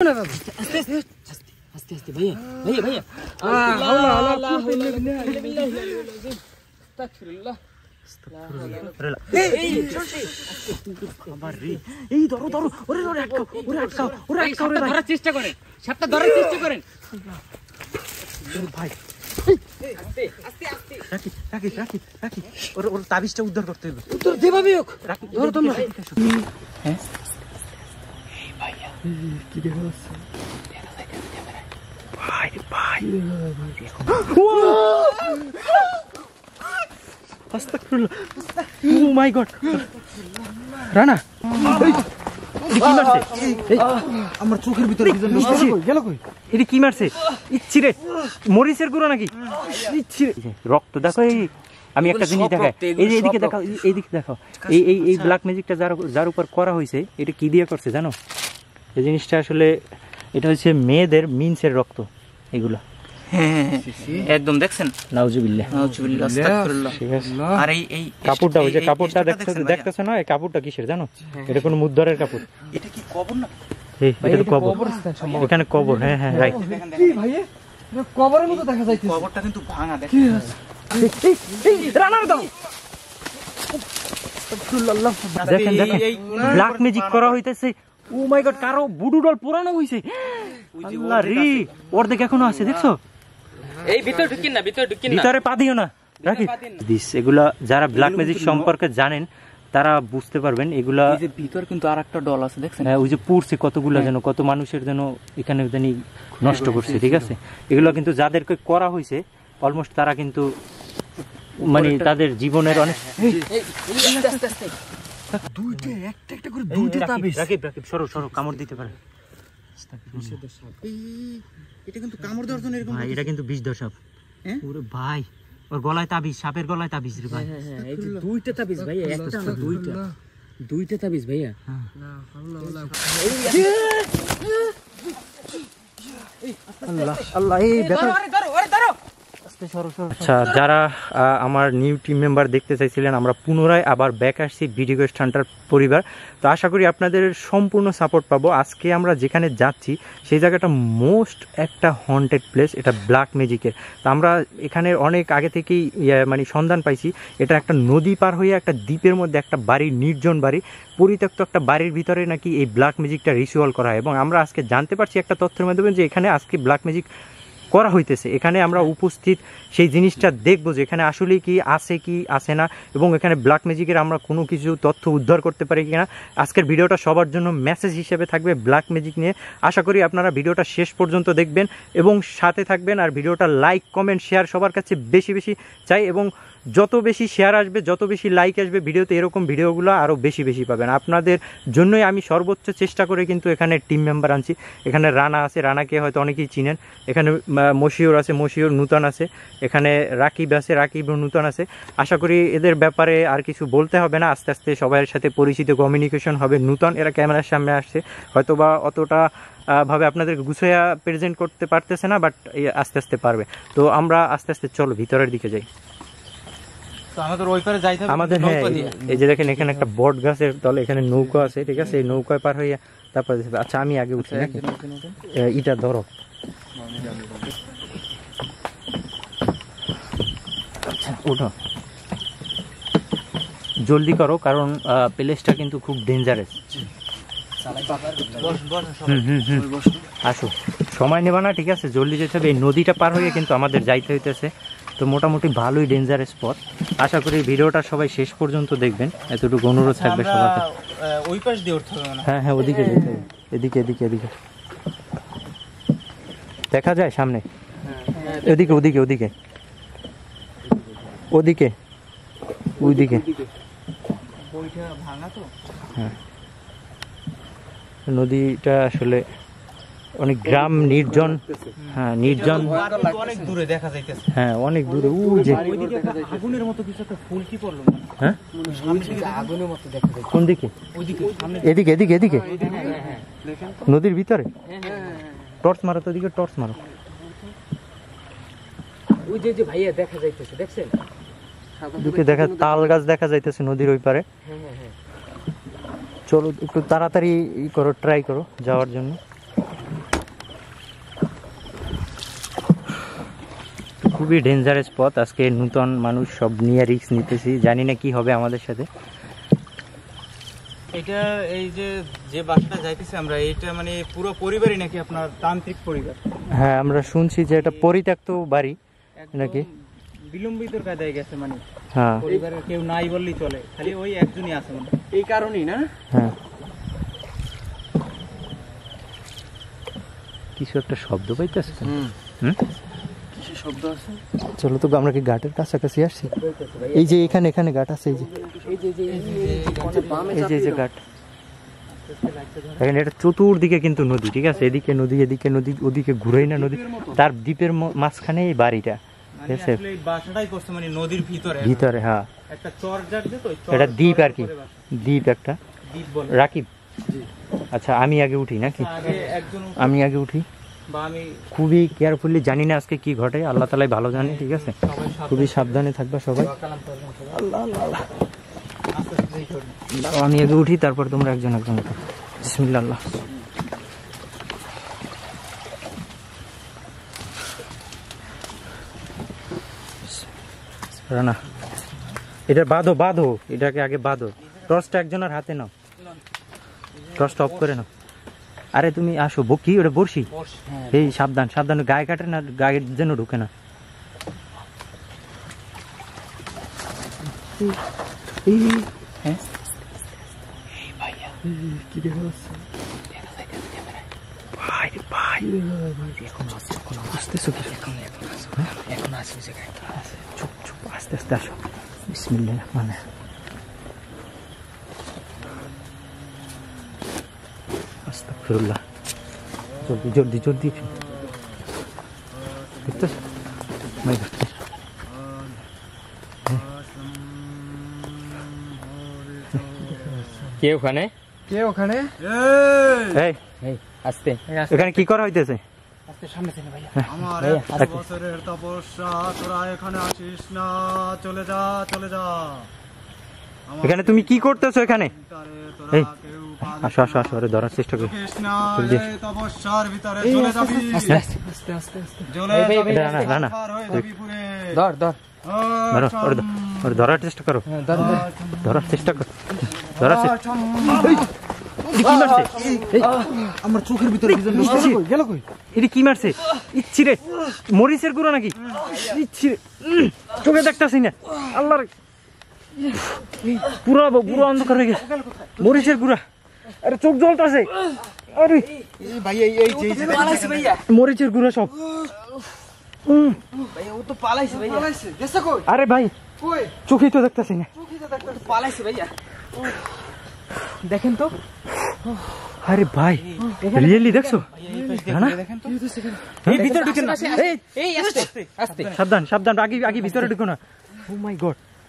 ধরার চেষ্টা চেষ্টা ভাই উদ্ধার করতে হবে উদ্ধার যেভাবে ধরো তোমরা কি দেখা যাচ্ছে ভাই ভাই ও মাই গড রানা কি মারছে আমার চোখের ভিতরে গেল কই এটা কি মারছে ইচ্ছিরে মরিচের গুঁড়ো নাকি ইচ্ছিরে রক্ত দেখো এই আমি একটা জিনিস দেখাই এই যে এইদিকে দেখো এইদিকে দেখো এই এই ব্ল্যাক ম্যাজিকটা যার যার উপর করা হয়েছে এটা কি দিয়ে করছে জানো এই জিনিসটা আসলে এটা হচ্ছে মেয়েদের মিন্সের রক্ত এগুলা হ্যাঁ, একদম দেখছেন নাউজুবিল্লাহ নাউজুবিল্লাহ আস্তাগফিরুল্লাহ আর এই এই কাপড়টা ওই যে কাপড়টা দেখতেছেন না এই কাপড়টা কিসের জানো হ্যাঁ। এটা কোন কাপড় এটা কি কবর না হ্যাঁ, এখানে কবর হ্যাঁ হ্যাঁ দেখেন দেখেন দেখেন ব্ল্যাক ম্যাজিক করা হইতেছে ও মাই গড কারো বুডু ডল পুরানো হইছে আল্লাহ রে ওর এখনো আছে দেখছো এই ঢুকিন না ঢুকিন না ভিতরে পা দিও না রাখি দিস যারা ব্ল্যাক ম্যাজিক সম্পর্কে জানেন তারা বুঝতে পারবেন এগুলা ভিতর কিন্তু আর একটা ডল আছে দেখছেন হ্যাঁ ওই যে পড়ছে কতগুলা যেন কত মানুষের যেন এখানে জানি নষ্ট করছে ঠিক আছে এগুলো কিন্তু যাদেরকে করা হয়েছে অলমোস্ট তারা কিন্তু মানে তাদের জীবনের অনেক দুইটা একটা একটা করে দুইটা তাবিজ রাকিব রাকিব সরো সরো কামড় দিতে পারে এটা কিন্তু কামড় দেওয়ার জন্য এরকম এটা কিন্তু বিষ দেওয়া সাপ ওরে ভাই ওর গলায় তাবিজ সাপের গলায় তাবিজ রে ভাই দুইটা তাবিজ ভাই একটা না দুইটা দুইটা তাবিজ ভাইয়া আল্লাহ আল্লাহ এই ব্যাপার আচ্ছা যারা আমার নিউ টিম মেম্বার দেখতে চাইছিলেন আমরা পুনরায় আবার ব্যাক আসছি ভিডিও স্টান্টার পরিবার তো আশা করি আপনাদের সম্পূর্ণ সাপোর্ট পাবো আজকে আমরা যেখানে যাচ্ছি সেই জায়গাটা মোস্ট একটা হন্টেড প্লেস এটা ব্ল্যাক ম্যাজিকের তো আমরা এখানে অনেক আগে থেকেই মানে সন্ধান পাইছি এটা একটা নদী পার হয়ে একটা দ্বীপের মধ্যে একটা বাড়ি নির্জন বাড়ি পরিত্যক্ত একটা বাড়ির ভিতরে নাকি এই ব্ল্যাক ম্যাজিকটা রিচুয়াল করা হয় এবং আমরা আজকে জানতে পারছি একটা তথ্যের মাধ্যমে যে এখানে আজকে ব্ল্যাক ম্যাজিক করা হইতেছে এখানে আমরা উপস্থিত সেই জিনিসটা দেখব যে এখানে আসলে কি আছে কি আছে না এবং এখানে ব্ল্যাক ম্যাজিকের আমরা কোনো কিছু তথ্য উদ্ধার করতে পারি কি না আজকের ভিডিওটা সবার জন্য মেসেজ হিসেবে থাকবে ব্ল্যাক ম্যাজিক নিয়ে আশা করি আপনারা ভিডিওটা শেষ পর্যন্ত দেখবেন এবং সাথে থাকবেন আর ভিডিওটা লাইক কমেন্ট শেয়ার সবার কাছে বেশি বেশি চাই এবং যত বেশি শেয়ার আসবে যত বেশি লাইক আসবে ভিডিওতে এরকম ভিডিওগুলো আরও বেশি বেশি পাবেন আপনাদের জন্যই আমি সর্বোচ্চ চেষ্টা করে কিন্তু এখানে টিম মেম্বার আনছি এখানে রানা আছে রানাকে হয়তো অনেকেই চিনেন এখানে মশিউর আছে মশিউর নূতন আছে এখানে রাকিব আছে রাকিব নূতন আছে আশা করি এদের ব্যাপারে আর কিছু বলতে হবে না আস্তে আস্তে সবাইয়ের সাথে পরিচিত কমিউনিকেশন হবে নূতন এরা ক্যামেরার সামনে আসছে হয়তো বা অতটা ভাবে আপনাদের গুছাইয়া প্রেজেন্ট করতে পারতেছে না বাট আস্তে আস্তে পারবে তো আমরা আস্তে আস্তে চলো ভিতরের দিকে যাই আমাদের হ্যাঁ এই যে দেখেন এখানে একটা বট গাছের তলে এখানে আছে ঠিক আছে নৌকায় পার হইয়া তারপর আচ্ছা আমি আগে আচ্ছা, ধরো আচ্ছা, জলদি করো কারণ প্লেসটা কিন্তু খুব ডেঞ্জারাস আসো সময় নেবা না ঠিক আছে জলদি যেতে হবে এই নদীটা পার হয়ে কিন্তু আমাদের যাইতে হইতেছে তো মোটামুটি ভালোই ডেঞ্জারাস পথ আশা করি ভিডিওটা সবাই শেষ পর্যন্ত দেখবেন এতটুকু অনুরোধ আচ্ছা, থাকবে সবার ওই পাশ দিয়ে উঠতে হবে হ্যাঁ হ্যাঁ ওদিকে যেতে এদিকে এদিকে এদিকে দেখা যায় সামনে এদিকে ওদিকে ওদিকে ওদিকে ওইদিকে হ্যাঁ। নদীটা আসলে অনেক গ্রাম নির্জন হ্যাঁ নির্জন অনেক দূরে দেখা যাইতেছে হ্যাঁ অনেক দূরে যে আগুনের মতো কিছু একটা ফুল কি পড়লো হ্যাঁ কোন দিকে এদিকে এদিকে এদিকে নদীর ভিতরে টর্চ মারো তো দিকে টর্চ মারো ওই যে যে ভাইয়া দেখা যাইতেছে দেখছেন দেখা তাল গাছ দেখা যাইতেছে নদীর ওই পারে হ্যাঁ, হ্যাঁ, হ্যাঁ। চলো একটু তাড়াতাড়ি করো ট্রাই করো যাওয়ার জন্য খুবই ডেঞ্জারাস পথ আজকে নূতন মানুষ সব নিয়ে রিক্স নিতেছি জানি না কি হবে আমাদের সাথে এটা এই যে যে বাসটা যাইতেছি আমরা এটা মানে পুরো পরিবারই নাকি আপনার তান্ত্রিক পরিবার হ্যাঁ আমরা শুনছি যে এটা পরিত্যক্ত বাড়ি নাকি বিলম্বিত কায়দায় গেছে মানে হ্যাঁ পরিবারের কেউ নাই বললেই চলে খালি ওই একজনই আছে মানে এই কারণেই না হ্যাঁ কিছু একটা শব্দ পাইতেছে হুম হুম চলো তো আমরা কি ঘাটের কাছাকাছি আসছি এই যে এখানে এখানে ঘাট আছে এই যে এই যে এই যে ঘাট এখানে এটা চতুর্দিকে কিন্তু নদী ঠিক আছে এদিকে নদী এদিকে নদী ওদিকে ঘুরেই না নদী তার দ্বীপের মাঝখানে এই বাড়িটা মানে মানে ভিতরে হ্যাঁ এটা দ্বীপ আর কি দ্বীপ একটা রাকিব আচ্ছা আমি আগে উঠি নাকি আমি আগে উঠি খুবই কেয়ারফুলি জানি না আজকে কি ঘটে আল্লাহ তালাই ভালো জানে ঠিক আছে খুবই সাবধানে থাকবা সবাই আমি আগে উঠি তারপর তোমরা একজন একজন আল্লাহ রানা এটা বাঁধো বাঁধো এটাকে আগে বাঁধো টর্চটা একজনের হাতে নাও টর্চটা অফ করে নাও আরে তুমি আসো বকি ওটা বড়শি হ্যাঁ, এই সাবধান সাবধান গায়ে কাটে না গায়ের জন্য ঢুকে না আস্তে আস্তে আসো বিসমিল্লাহ মানে আস্তাকফিরুল্লাহ জলদি জলদি জলদি কে ওখানে কে ওখানে এই আস্তে এখানে কি করা হইতেছে আমার এক বছরের তপস্যা তোরা এখানে আসিস না চলে যা চলে যা এখানে তুমি কি করতেছো এখানে এই আসো আসো আসো আরে ধরার চেষ্টা করি আচ্ছা। ধরার চেষ্টা করো হ্যাঁ, ধরার চেষ্টা করো ধরার আচ্ছা। আমার চোখের ভিতরে কি মারছে নাকি চোখে না পুরো পুরো অন্ধকার হয়ে গেছে মরিচের গুড়া আরে চোখ জ্বলতেছে আরে ভাইয়া মরিচের গুড়া সব আরে ভাই চোখেই তো দেখতেছি না দেখেন তো আরে ভাই রিয়েলি দেখছো সাবধান সাবধান আগে আগে ভিতরে ঢুকো না ও মাই গড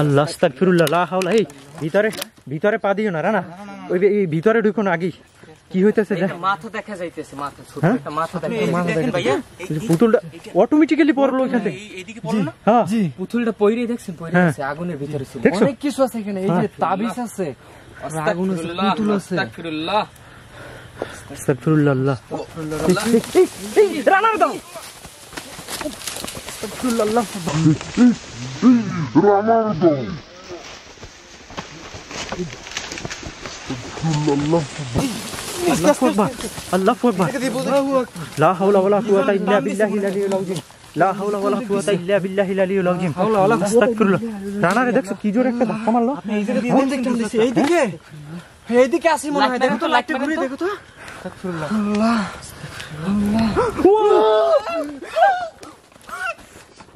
আল্লাহ আস্তাগফিরুল্লাহ লা হাওলা এই ভিতরে ভিতরে পা দিও না রানা ওই ভিতরে ঢুকো না আগি কি হইতেছে মাথা দেখা যাইতেছে মাথা ছোট হ্যাঁ? একটা মাথা দেখেন ভাইয়া পুতুলটা অটোমেটিক্যালি পড়লো ওখান থেকে এইদিকে পড়লো না হ্যাঁ পুতুলটা পইরে দেখছেন পইরে আছে হ্যাঁ। আগুনের ভিতরে ছিল অনেক কিছু আছে এখানে এই যে হ্যাঁ। তাবিজ আছে আগুন আছে পুতুল আছে আস্তাগফিরুল্লাহ আস্তাগফিরুল্লাহ আল্লাহ রানার দাও আস্তাগফিরুল্লাহ رونالدو الله اكبر الله اكبر لا حول ولا قوه الا بالله العلي العظيم لا حول ولا قوه الا بالله العلي العظيم استغفر الله রানা রে দেখছো কি জোরে একটা ধাক্কা মারলো الله الله দিয়ে দেখতে দিছি এই দিকে এই দিকে আসি মনে হয় দেখো তো লাইটটা ঘুরে দেখো তো আল্লাহ আল্লাহ আল্লাহ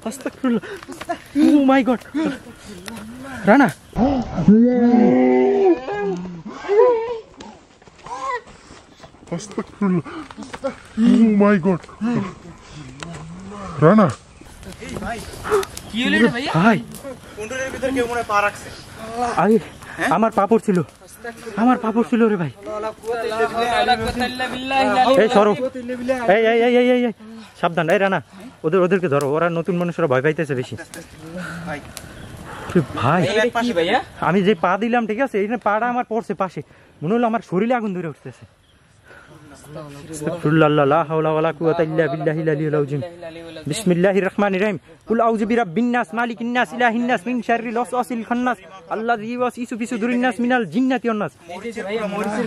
আস্তাগফিরুল্লাহ ও মাই গড রানা আস্তাগফিরুল্লাহ ও মাই গড রানা এই আমার পাপড় ছিল আমার পাপড় ছিল রে ভাই এই সরো এই সাবধান এই রানা ওদের ওদেরকে ধরো ওরা নতুন মানুষরা ভয় পাইতেছে বেশি ভাই আমি যে পা দিলাম ঠিক আছে এই পাটা আমার পড়ছে পাশে মনে হলো আমার শরীরে আগুন ধরে উঠতেছে বিসমিল্লাহির রহমানির রহিম কুল আউযু বিরাব্বিন নাস মালিকিন নাস ইলাহিন নাস মিন শাররিল ওয়াসওয়াসিল খান্নাস আল্লাযী ইউওয়াসিসু ফি সুদুরিন নাস মিনাল জিন্নাতি ওয়ান নাস মরিচের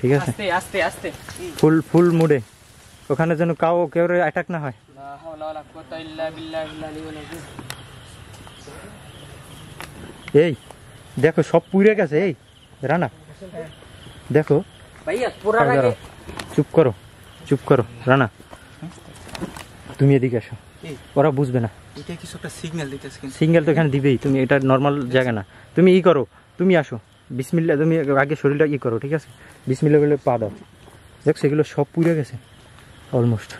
ঠিক আছে আস্তে আস্তে আস্তে ফুল ফুল মুড়ে ওখানে যেন কাউ কেউ অ্যাটাক না হয় এই দেখো সব পুড়ে গেছে এই রানা দেখো চুপ করো চুপ করো রানা তুমি এদিকে আসো ওরা বুঝবে না সিগন্যাল তো এখানে দিবেই তুমি এটা নর্মাল জায়গা না তুমি ই করো তুমি আসো বিসমিল্লা তুমি আগে শরীরটা ইয়ে করো ঠিক আছে বিসমিল্লা বলে পা দাও দেখ সেগুলো সব পুড়ে গেছে অলমোস্ট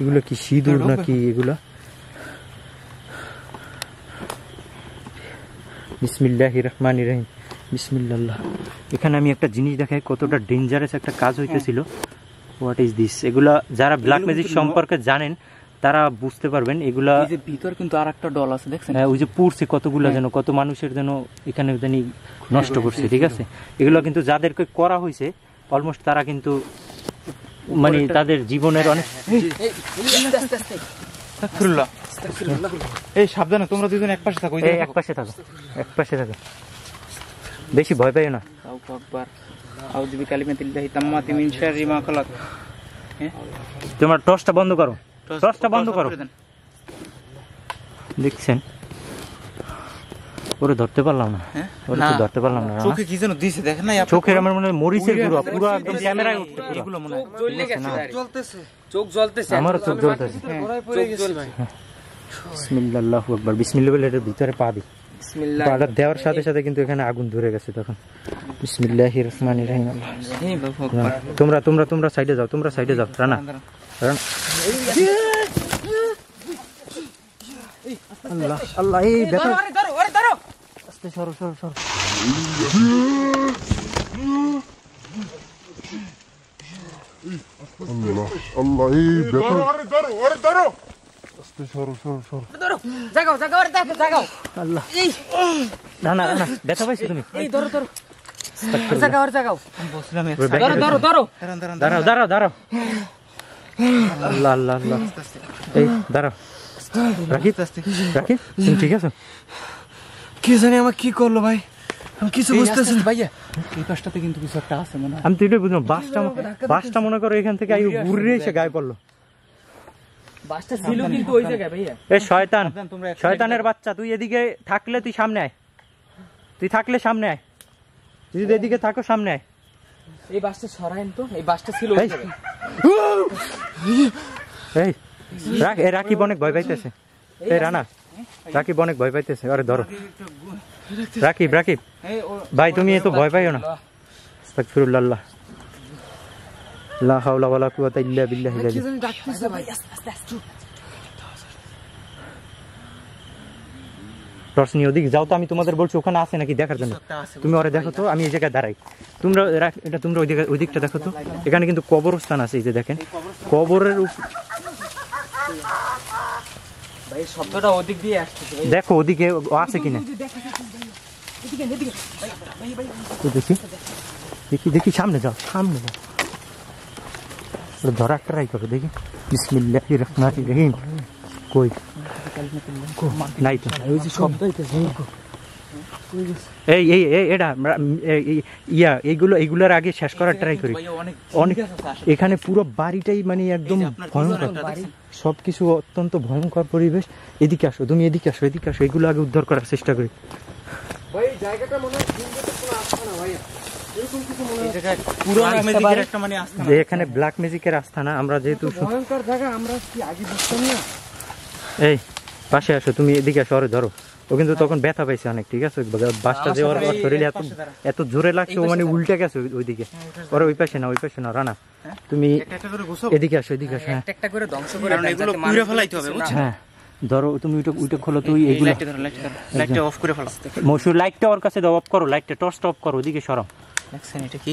এগুলো কি সিঁদুর হ্যাঁ, নাকি এগুলো বিসমিল্লাহ রহমান ইরাহিম বিসমিল্লাহ এখানে আমি একটা জিনিস দেখাই কতটা ডেঞ্জারাস একটা কাজ হইতেছিল হোয়াট ইজ দিস এগুলো যারা ব্ল্যাক ম্যাজিক সম্পর্কে জানেন তারা বুঝতে পারবেন এগুলা ভিতর কিন্তু আর একটা ডল আছে দেখছেন হ্যাঁ ওই যে পুরছে কতগুলো হ্যাঁ। যেন কত মানুষের যেন এখানে জানি হ্যাঁ, নষ্ট হ্যাঁ, করছে ঠিক আছে এগুলো কিন্তু যাদেরকে করা হয়েছে অলমোস্ট তারা কিন্তু মানে তাদের জীবনের অনেক এই সাবধানে তোমরা দুজন এক পাশে থাকো এক পাশে থাকো এক পাশে থাকো বেশি ভয় পাইও না তোমার টর্চটা বন্ধ করো টর্চটা বন্ধ করো দেখছেন ওরে ধরতে পারলাম না হ্যাঁ? ওরে তো ধরতে পারলাম না চোখে কি যেন দিছে দেখেন না চোখে আমার মনে হয় মরিচের গুঁড়ো পুরো একদম ক্যামেরায় উঠছে এগুলো মনে হয় জ্বলে গেছে জ্বলতেছে চোখ জ্বলতেছে আমার হ্যাঁ। হ্যাঁ, চোখ জ্বলতেছে চোখ জ্বলবে বিসমিল্লাহ আল্লাহু আকবার বিসমিল্লাহ এর ভিতরে পা দিই বিসমিল্লাহ দেওয়ার সাথে সাথে কিন্তু এখানে আগুন ধরে গেছে তখন বিসমিল্লাহির রহমানির রহিম তোমরা তোমরা তোমরা সাইডে যাও তোমরা সাইডে যাও রানা না না না ব্যথা পাইছো তুমি এই ধরো ধরো ধরো ধরো দাঁড়াও দাঁড়াও দাঁড়াও এই রাখি রাখি তুমি ঠিক আছো কি জানি আমার কি করলো ভাই বুঝলাম বাসটা বাসটা মনে করো এখান থেকে আই ঘুরে এসে গায়ে এ শয়তান শয়তানের বাচ্চা তুই এদিকে থাকলে তুই সামনে আয় তুই থাকলে সামনে আয় তুই যদি এদিকে থাকো সামনে আয় এই বাসটা তো এই বাসটা ছিল এই রাখ এ রাখি অনেক ভয় পাইতেছে এই রানা রাখি অনেক ভয় পাইতেছে আরে ধরো রাকিব রাকিব ভাই তুমি এত ভয় পাইও না আস্তাগফিরুল্লাহ লা হাওলা ওয়ালা কুওয়াতা ইল্লা বিল্লাহিল আলিয়্যিল দর্শনীয় দিক যাও তো আমি তোমাদের বলছি ওখানে আছে নাকি দেখার জন্য তুমি ওরা দেখো তো আমি এই জায়গায় দাঁড়াই তোমরা এটা তোমরা ওই জায়গায় ওই দিকটা দেখো তো এখানে কিন্তু কবরস্থান আছে এই যে দেখেন কবরের দেখো ওদিকে আছে কিনা দেখি দেখি দেখি সামনে যাও সামনে যাও ধরা ট্রাই করো দেখি বিসমিল্লাহ রহিম কই নাই তো এই এই এটা ইয়া এইগুলো এইগুলোর আগে শেষ করার ট্রাই করি অনেক এখানে পুরো বাড়িটাই মানে একদম ভয়ঙ্কর সব কিছু অত্যন্ত ভয়ঙ্কর পরিবেশ এদিকে আসো তুমি এদিকে আসো এদিকে আসো এগুলো আগে উদ্ধার করার চেষ্টা করি মানে যে এখানে ব্ল্যাক ম্যাজিকের না আমরা যেহেতু এই পাশে আসো তুমি এদিকে আসো আরো ধরো ও কিন্তু তখন ব্যথা পাইছে অনেক ঠিক আছে বাসটা যে শরীরে এত এত জোরে লাগছে ও মানে উল্টে গেছে ওইদিকে হ্যাঁ, ওর ওই পাশে না ওই পাশে না রানা হ্যাঁ? তুমি এদিকে আসো এদিকে আসো হ্যাঁ, হ্যাঁ ধরো তুমি ওইটা ওইটা খোলো তুই এগুলো লাইটটা অফ করে ফেলো লাইটটা ওর কাছে দাও অফ করো লাইটটা টর্চ অফ করো ওদিকে সরাও দেখছেন এটা কি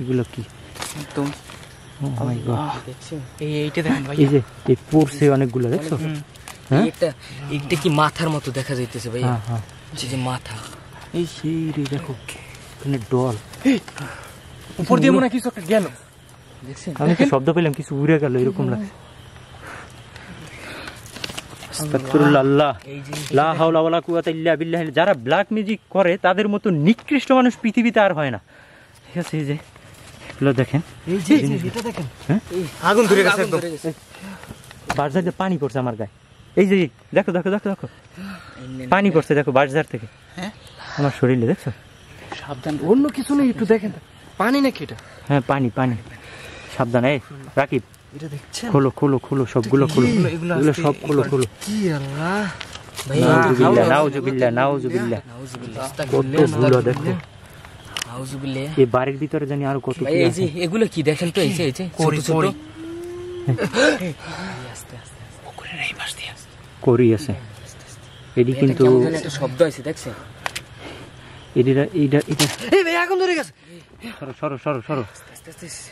এগুলো কি oh এইটা দেখেন ভাই এই যে এই পড়ছে অনেকগুলো দেখছো হ্যাঁ? কি মাথার মতো দেখা যাইতেছে ভাই হ্যাঁ, হ্যাঁ। যে মাথা এই সেই রে দেখো ডল উপর দিয়ে মনে কিছু একটা গেল আমি শব্দ পেলাম কিছু উড়ে গেল এরকম লাগছে যারা ব্ল্যাক মিউজিক করে তাদের মতো নিকৃষ্ট মানুষ পৃথিবীতে আর হয় না ঠিক আছে এই যে দেখেন আগুন ধরে গেছে পানি পড়ছে আমার গায়ে এই যে দেখো দেখো দেখো দেখো পানি পড়ছে দেখো বাজার থেকে হ্যাঁ? আমার শরীরে দেখছো সাবধান অন্য কিছু নেই একটু দেখেন পানি নাকি এটা হ্যাঁ পানি পানি সাবধান এই রাকিব এটা দেখছেন খোলো খোলো খোলো সবগুলো খোলো এগুলো সব খোলো খোলো কি আল্লাহ এই বাড়ির ভিতরে জানি আরো কত এগুলো কি দেখেন তো করি আছে এটি কিন্তু শব্দ আছে দেখছেন এডিটা এটা এই ভাই আগুন ধরে গেছে সরো সরো সরো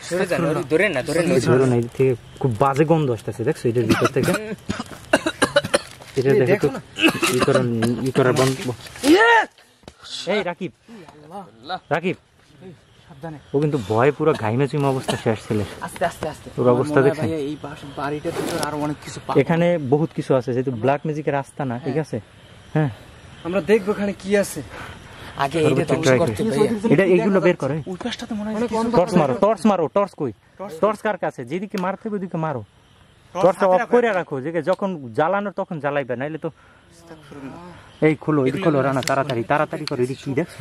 সরো ধরে না ধরে না ধরে না থেকে খুব বাজে গন্ধ আসতেছে দেখছো এটার ভিতর থেকে এটা দেখো তো ই করার ই করার বন্ধ ইয়ে! এই রাকিব রাকিব ও কিন্তু ভয় পুরো অবস্থা শেষ আস্তে আস্তে আস্তে ওর অবস্থা দেখছেন এই বাড়িটা আর অনেক কিছু এখানে বহুত কিছু আছে যেহেতু ব্ল্যাক ম্যাজিকের রাস্তা না ঠিক হ্যাঁ। আছে হ্যাঁ আমরা এখানে কি আছে আগে এইটা এটা এইগুলো বের করে ওই মনে হয় টর্চ মারো টর্চ মারো টর্চ কই টর্চ কার কাছে যেদিকে মারতে ওইদিকে মারো টর্চটা অফ করে রাখো যে যখন জ্বালানো তখন জ্বালাইবে নাইলে তো এই খুলো এই খুলো রানা তাড়াতাড়ি তাড়াতাড়ি করে এদিক কি দেখছো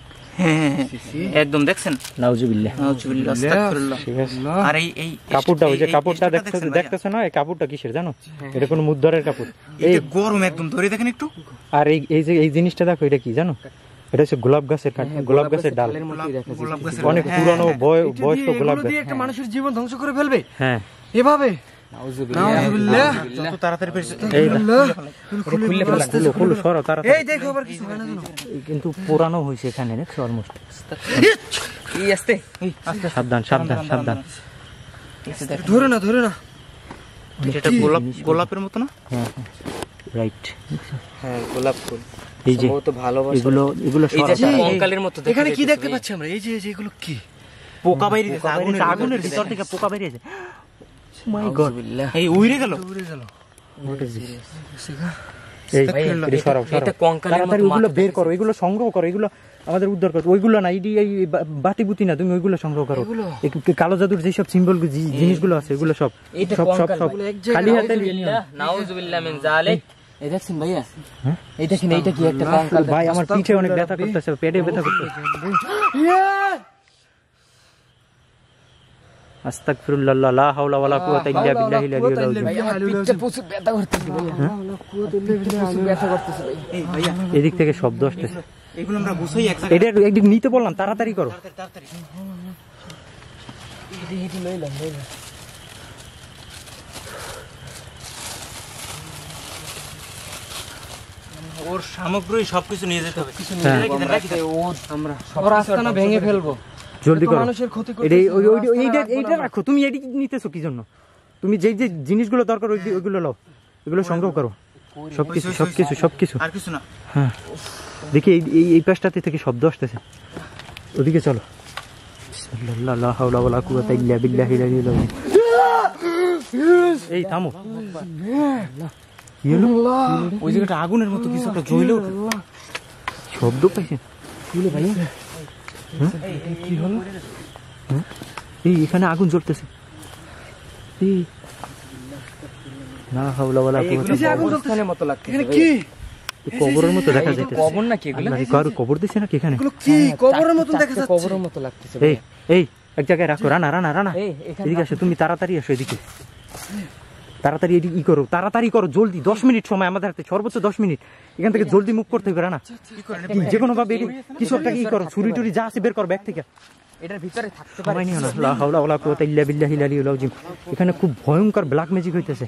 হ্যাঁ, একদম দেখছেন আর এই এই কাপড়টা যে এই কিসের জানো হ্যাঁ। এটা কোন কাপড় এই গরম একদম ধরে দেখেন একটু আর এই যে এই জিনিসটা দেখো এটা কি জানো এটা হচ্ছে গোলাপ গাছের কাঠ হ্যাঁ, গোলাপ গাছের ডাল অনেক পুরানো বয়স্ক গোলাপ গাছ মানুষের জীবন ধ্বংস করে ফেলবে হ্যাঁ এভাবে এখানে গোলাপের মতো না হ্যাঁ, হ্যাঁ। হ্যাঁ, কি দেখতে পাচ্ছি আমরা এই যে এগুলো কি পোকা বাইরে আগুনের ভিতর থেকে পোকা বেরিয়েছে সংগ্রহ করো আমাদের উদ্ধার করো ওইগুলো না ইডি এই বাটি বুতি না তুমি ওইগুলো সংগ্রহ করো কালো জাদুর যেসব সিম্বল জিনিসগুলো আছে এগুলো সব সব সব সব খালি হাতে এই দেখছেন ভাইয়া হ্যাঁ? এই দেখেন এইটা কি একটা ভাই আমার পিঠে অনেক ব্যথা করতেছে পেটে ব্যথা করতেছে হ্যাঁ? এদিক থেকে শব্দ একদিক নিতে বললাম তাড়াতাড়ি করো ওর সামগ্রী সবকিছু নিয়ে যেতে হবে কিছু নিয়ে যেতে হবে ও আমরা সব ভেঙে ফেলবো জলদি করো মানুষের ক্ষতি এইটা এইটা রাখো তুমি এটি নিতেছো কি জন্য তুমি যে যে জিনিসগুলো দরকার ওই ওইগুলো লও এগুলো সংগ্রহ করো সবকিছু সবকিছু সবকিছু আর কিছু না হ্যাঁ দেখি এই এই পাশটাতে থেকে শব্দ আসতেছে ওদিকে চলো এই থামো ওই জায়গাটা আগুনের মতো কিছু একটা শব্দ পাইছে ভাই কি হলো এই এখানে আগুন জ্বলতেছে এই না হাওলা মতো লাগছে এখানে কি কবরের মতো দেখা যাইতেছে কবর নাকি এগুলো কার কবর দিছে নাকি এখানে এগুলো কি হ্যাঁ, কবরের মতো দেখা যাচ্ছে কবরের মতো লাগতেছে এই এই এক জায়গায় রাখো রানা রানা রানা এদিকে আসো তুমি তাড়াতাড়ি আসো এদিকে তাড়াতাড়ি ই করো তাড়াতাড়ি করো জলদি দশ মিনিট সময় আমাদের হাতে সর্বোচ্চ দশ মিনিট এখান থেকে জলদি মুখ করতে হবে না যে কোনো ভাবে এটি ই করো ছুরি টুরি যা আছে বের করো ব্যাগ থেকে এখানে খুব ভয়ঙ্কর ব্ল্যাক ম্যাজিক হইতেছে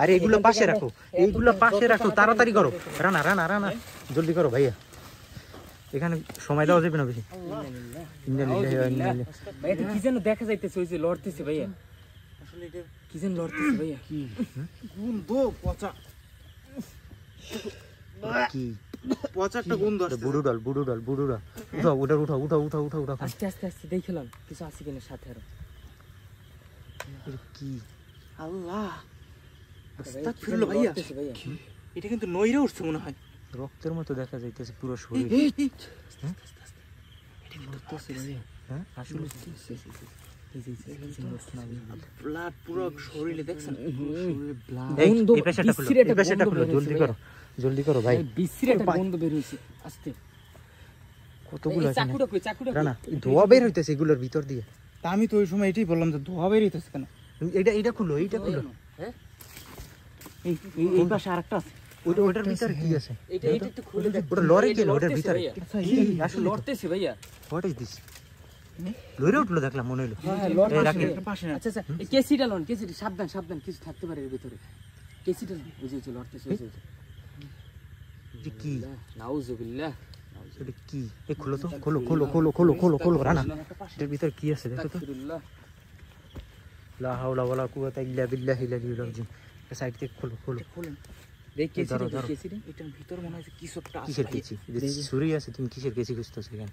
আরে এগুলো পাশে রাখো এইগুলো পাশে রাখো তাড়াতাড়ি করো রানা রানা রানা জলদি করো ভাইয়া এখানে সময় দেওয়া যাবে না বেশি কি যেন দেখা যাইতেছে ওই যে লড়তেছে ভাইয়া কি যেন লড়তেছে ভাইয়া কি পচা কি আস্তে আস্তে দেখলাম কিছু আছে না সাথে আরো কি আল্লাহ আস্তাগফিরুল্লাহ ভাইয়া এটা কিন্তু নইরে উঠছে মনে হয় রক্তের মতো দেখা যাইতেছে পুরো শরীর ধোয়া বের এগুলোর ভিতর দিয়ে আমি তো ওই সময় এটাই বললাম যে ধোয়া বের হইতেছে কেন এটা এটা খুলো এইটা খুলো হ্যাঁ এই এই পাশে আরেকটা আছে ওটা ওটার ভিতরে কি আছে এটা এটা খুলে ওটা গেল ওটার ভিতরে আসলে লড়তেছে ভাইয়া হোয়াট ইজ দিস উঠলো দেখলাম মনে হলো হ্যাঁ, হ্যাঁ, আচ্ছা আচ্ছা কেসিটা লন কেসিটা সাবধান সাবধান কিছু থাকতে পারে এর ভিতরে কেসিটা লড়তেছে কি নাউজুবিল্লাহ এটা কি এ তো রানা ভিতরে কি আছে দেখো তো লা হাওলা ওয়ালা কুওয়াতা ইল্লা বিল্লাহিল আলিয়্যুল আযীম সাইড থেকে খোলো খোলো ছুরি আছে তুমি কিসের কেছি খুঁজতে সেখানে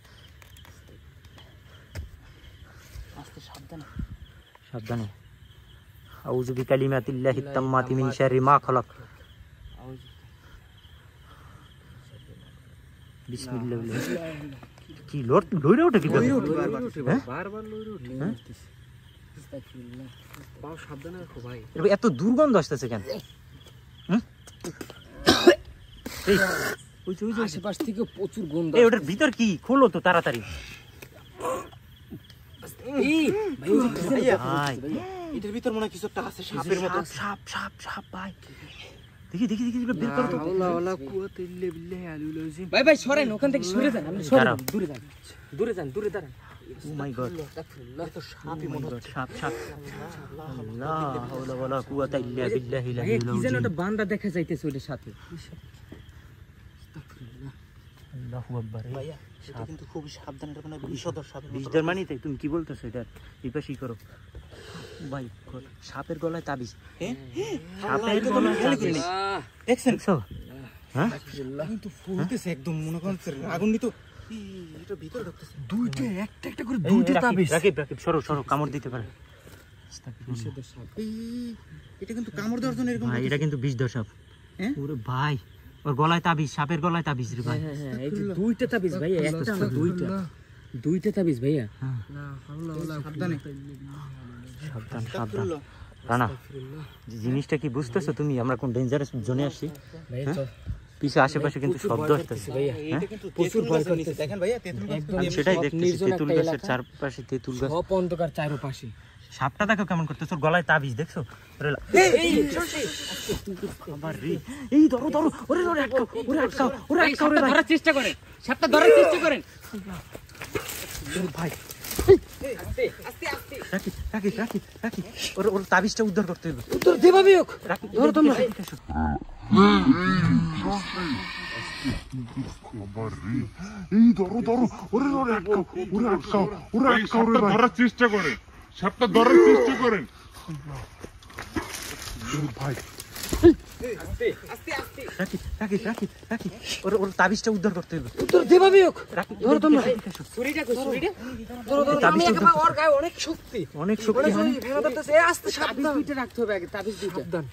সাবধানে আউযু বিকালিমাতিল্লাহি তাম্মাতি মিন শাররি মা খলাক বিসমিল্লাহ কি লড় লড়ে ওঠে কি হ্যাঁ? বারবার লড়ে ওঠে হ্যাঁ? এত দুর্গন্ধ আসতেছে কেন আশেপাশ থেকে প্রচুর গন্ধ ওটার ভিতর কি খোলো তো তাড়াতাড়ি এটার ভিতর মনে কিছু একটা আছে সাপের মতো সাপ সাপ সাপ দেখি ওখান থেকে দূরে দূরে যান দূরে দাঁড়ান ও মাই গড সাপই মনে সাপ সাপ হাওলা ওয়ালা কুওয়াতা ইল্লা বান্দা দেখা যাইতেছে সাথে তুমি কি বলতেছো এটা কি করো ভাই oh সাপের গলায় তাবিজ হ্যাঁ ফুলতেছে একদম মনে আগুন তো সরো কামড় দিতে পারে এটা কিন্তু ভাই এটা কিন্তু বিষ হ্যাঁ? ভাই ওর গলায় তাবিজ সাপের গলায় তাবিজ রে ভাই হ্যাঁ, হ্যাঁ, দুইটা তাবিজ দুইটা দুইটা তাবিজ ভাইয়া সাবধান সাবধান জিনিসটা কি বুঝতেছো তুমি আমরা কোন ডেঞ্জারাস জোনে আসছি আচ্ছা, আচ্ছা। পিছে আশেপাশে কিন্তু শব্দ আসতেছে সেটাই দেখতেছি চারপাশে তেঁতুল গাছ অন্ধকার চারপাশে সাপটা দেখো কেমন করতেছো গলায় তাবিজ দেখছো ধরার চেষ্টা সাপটা ধরার চেষ্টা ভাই ওর তাবিজটা উদ্ধার করতে হবে উদ্ধার ধরো তোমরা তাবিজটা উদ্ধার করতে হবে উদ্ধার যেভাবে হোক ধরো তোমরা অনেক শক্তি অনেক শক্তি রাখতে হবে আগে তাবিজ সাবধান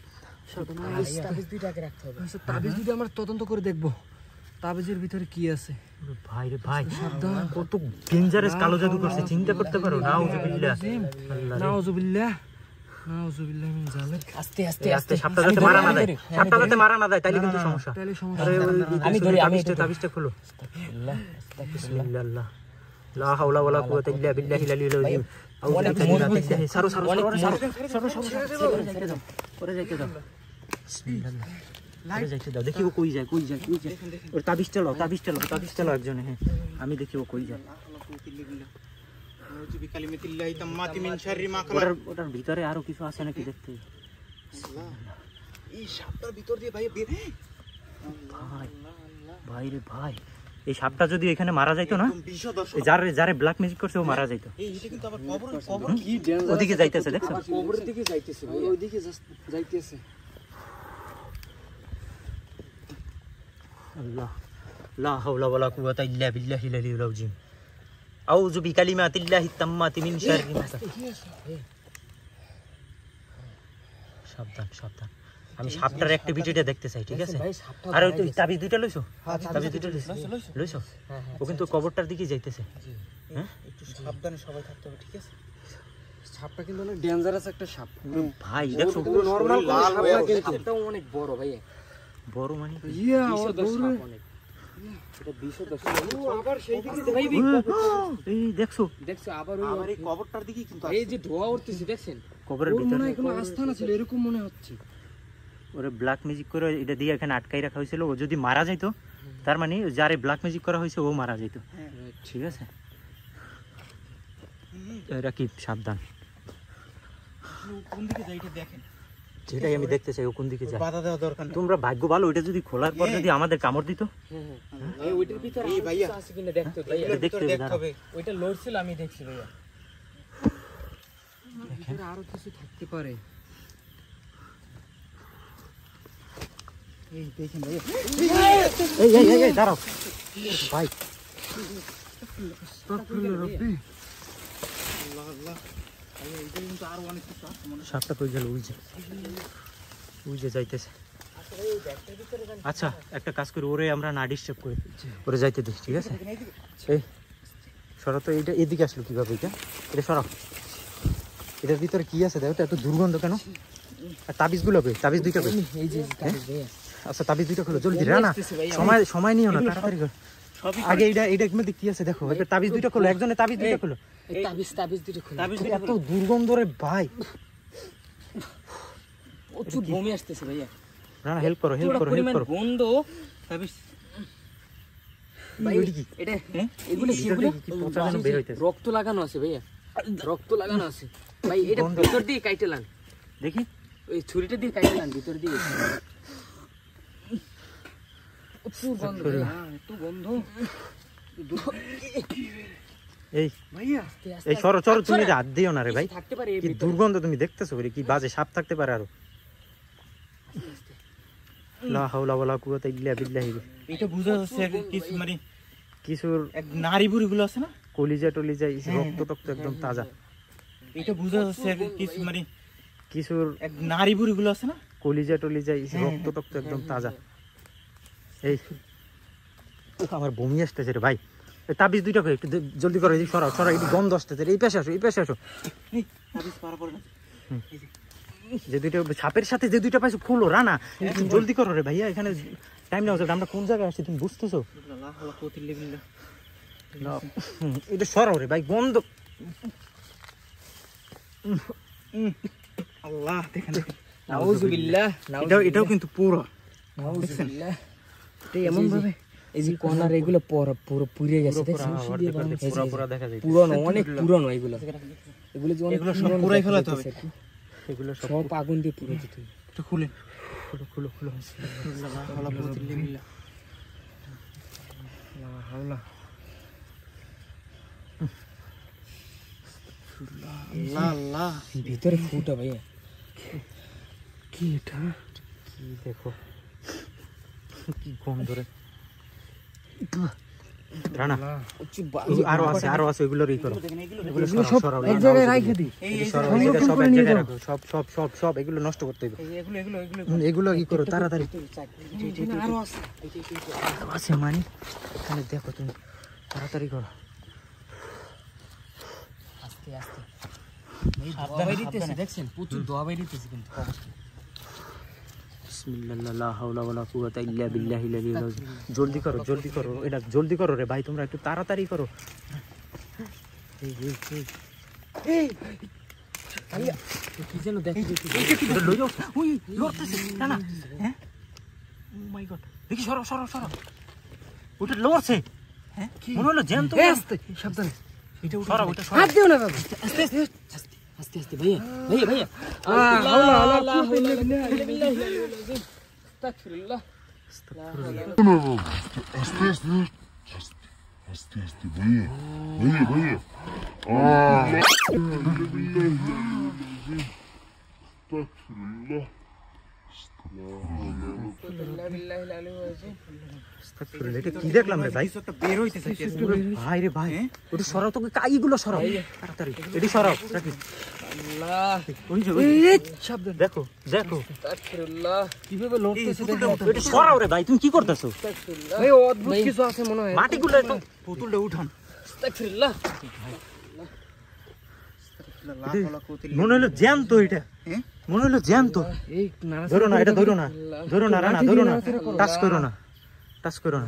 তাবিজ দুইটাকে রাখতে হবে তাবিজ দুটো আমরা তদন্ত করে দেখবো তাবিজের ভিতরে কি আছে ভাই রে ভাই কত ডেঞ্জারাস কালো জাদু করছে চিন্তা করতে পারো নাউজুবিল্লাহ নাউজুবিল্লাহ নাউজুবিল্লাহ মিন জালিক আস্তে আস্তে আস্তে সাপটা যাতে মারা না দেয় সাপটা যাতে মারা না দেয় তাহলে কিন্তু সমস্যা তাহলে সমস্যা আমি ধরি আমি এটা তাবিজটা খুলো আস্তাগফিরুল্লাহ আস্তাগফিরুল্লাহ লা হাওলা ওয়ালা কুওয়াতা ইল্লা বিল্লাহিল আলিয়্যিল আযীম আউযু বিল্লাহি মিনাশ শাইতানির রাজীম সারো সারো সারো সারো সারো সারো সারো সারো সারো সারো সারো সারো সারো আমি দেখি কই যায় ভিতরে আরো কিছু আছে নাকি দেখতে এই ভাই রে ভাই এই সাপটা যদি এখানে মারা যাইতো না যারে যারে ব্ল্যাক ম্যাজিক করছে ও মারা যাইতো ওদিকে যাইতেছে দেখছো ওদিকে যাইতেছে ওইদিকে যাইতেছে আল্লাহ লা হাওলা ওয়ালা কুওয়াতা ইল্লা বিল্লাহিল আলিয়্যিল আযীম আউযু বিকালিমাতিল্লাহিত তাম্মাতি মিন শাররি মা সাবধান সাবধান আমি সাপটার একটা দেখতে চাই ঠিক আছে আর ওই তুই তাবি দুইটা লইছো তাবি হ্যাঁ, দুইটা লইছো লইছো হ্যাঁ, হ্যাঁ, ও কিন্তু কবরটার দিকে যাইতেছে হ্যাঁ একটু সাবধানে সবাই থাকতে হবে ঠিক আছে সাপটা কিন্তু অনেক ডেঞ্জারাস একটা সাপ ভাই দেখো নরমাল সাপটা কিন্তু অনেক বড় ভাই বড় মানে ইয়া ও দৌড়ে আটকাই রাখা হয়েছিল ও যদি মারা যাইতো তার মানে যার ব্ল্যাক ম্যাজিক করা হয়েছে ও মারা যেত হ্যাঁ। ঠিক আছে সাবধান কোন দিকে দেখেন যেটাই আমি দেখতে চাই ও কোন দিকে যায় বাধা দেওয়া দরকার তোমরা ভাগ্য ভালো ওইটা যদি খোলার পর হ্যাঁ। যদি আমাদের কামড় দিত এই ওইটার ভিতরে এই ভাইয়া আছে কিনা দেখতে ভাইয়া দেখতে হবে ওইটা লড়ছিল আমি দেখছি ভাইয়া ভিতরে আরো কিছু থাকতে পারে এই দেখেন ভাইয়া এই এই এই দাঁড়াও ভাই আস্তাগফিরুল্লাহ রব্বি আল্লাহ আল্লাহ সাপটা কই গেল উইজে উইজে যাইতেছে আচ্ছা একটা কাজ করি ওরে আমরা না ডিস্টার্ব করি ওরে যাইতে দিই ঠিক আছে এই সরা তো এইটা এদিকে আসলো কীভাবে এটা এটা সরা এটার ভিতরে কী আছে দেখো তো এত দুর্গন্ধ কেন আর তাবিজগুলো কই তাবিজ দুইটা কই হ্যাঁ? আচ্ছা তাবিজ দুইটা খোলো জলদি না সময় সময় নিও না তাড়াতাড়ি আগে এটা এটা আছে দেখো এটা তাবিজ তাবিজ তাবিজ তাবিজ তাবিজ এত দুর্গন্ধ রে ভাই আসতেছে ভাইয়া না হেল্প করো হেল্প করো হেল্প করো গন্ধ তাবিজ ভাই এটা হ্যাঁ? এগুলো কি এগুলো রক্ত লাগানো আছে ভাইয়া রক্ত লাগানো আছে ভাই এটা ভিতর দিয়ে কাইটে লান দেখি ওই ছুরিটা দিয়ে কাইটে লান ভিতর দিয়ে হ্যাঁ, এই এই সরো সরো তুমি হাত দিও না রে ভাই কি দুর্গন্ধ তুমি দেখতেছো রে কি বাজে সাপ থাকতে পারে আরো লা হাওলা ওয়ালা কুওয়াতা ইল্লা বিল্লাহি এটা বুঝা যাচ্ছে কিছু মানে কিছুর নারী বুড়ি গুলো আছে না কলিজা টলি যায় হ্যাঁ, রক্ত টক্ত একদম হ্যাঁ, তাজা এটা বুঝা যাচ্ছে কিছু মানে কিছুর নারী বুড়ি গুলো আছে না কলিজা টলি যায় রক্ত টক্ত একদম তাজা এই আমার বমি আসতেছে রে ভাই তাবিজ দুইটা করে একটু জলদি করো এদিকে সরাও সরাও এদিকে গন্ধ আসতেছে এই পাশে আসো এই পাশে আসো যে দুইটা সাপের সাথে যে দুইটা পাইছো খুলো রানা জলদি করো রে ভাইয়া এখানে টাইম নেওয়া যাবে আমরা কোন জায়গায় আসছি তুমি বুঝতেছো এটা সরাও রে ভাই গন্ধ আল্লাহ দেখেন এটাও কিন্তু পুরো এমন ভাবে এই যে কর্নার এগুলো পুরো পুড়ে গেছে পুরনো অনেক পুরনো এগুলো এগুলো যে সব পুরাই এগুলো সব আগুন দিয়ে দিতে একটু খুলে খুলো খুলো খুলো ভিতরে ফুটা ভাই কি এটা কি দেখো কি ধরে আছে আছে ই করো এগুলো নষ্ট করতে এগুলো করো আছে মানে দেখো তুমি তাড়াতাড়ি করো দেখছেন প্রচুর দোয়া বাইরে কিন্তু জলদি করো জলদি করো এটা জলদি করো রে ভাই তোমরা একটু তাড়াতাড়ি করো কি দেখি দেখি সরো সরো ওটা লড়ছে মনে হলো জ্যান্ত হাত দিও না বাবা आस्ते आस्ते भैया भैया भैया आस्ते आस्ते आस्ते भैया भैया भैया अल्लाह কি ভাই তুমি কি করতেছো কিছু আছে মনে হয় মাটিগুলো পুতুলটা উঠান মনে হলো জ্যাম তো এটা হ্যাঁ মনে হলো জ্যাম তো ধরো না এটা ধরো না ধরো না রানা ধরো না টাচ করো না টাচ করো না